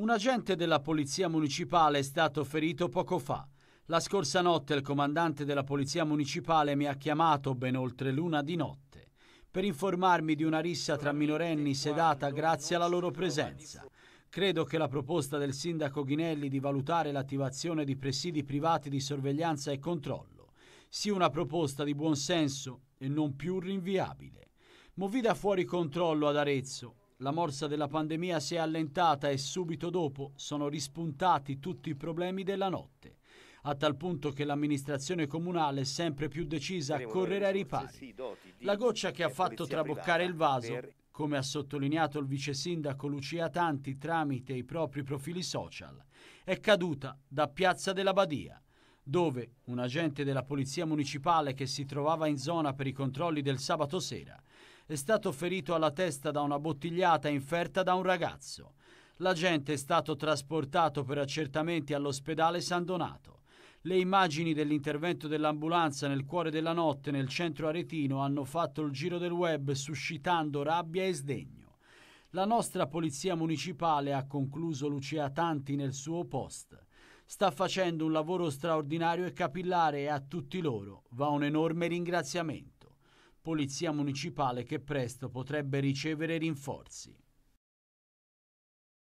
Un agente della Polizia Municipale è stato ferito poco fa. La scorsa notte il comandante della Polizia Municipale mi ha chiamato ben oltre l'una di notte per informarmi di una rissa tra minorenni sedata grazie alla loro presenza. Credo che la proposta del sindaco Ghinelli di valutare l'attivazione di presidi privati di sorveglianza e controllo sia una proposta di buon senso e non più rinviabile. Movida fuori controllo ad Arezzo la morsa della pandemia si è allentata e subito dopo sono rispuntati tutti i problemi della notte, a tal punto che l'amministrazione comunale è sempre più decisa a correre ai ripari. La goccia che ha fatto traboccare il vaso, come ha sottolineato il vice sindaco Lucia Tanti tramite i propri profili social, è caduta da Piazza della Badia dove un agente della polizia municipale che si trovava in zona per i controlli del sabato sera è stato ferito alla testa da una bottigliata inferta da un ragazzo. L'agente è stato trasportato per accertamenti all'ospedale San Donato. Le immagini dell'intervento dell'ambulanza nel cuore della notte nel centro aretino hanno fatto il giro del web suscitando rabbia e sdegno. La nostra polizia municipale ha concluso Lucia Tanti nel suo post. Sta facendo un lavoro straordinario e capillare e a tutti loro va un enorme ringraziamento polizia municipale che presto potrebbe ricevere rinforzi.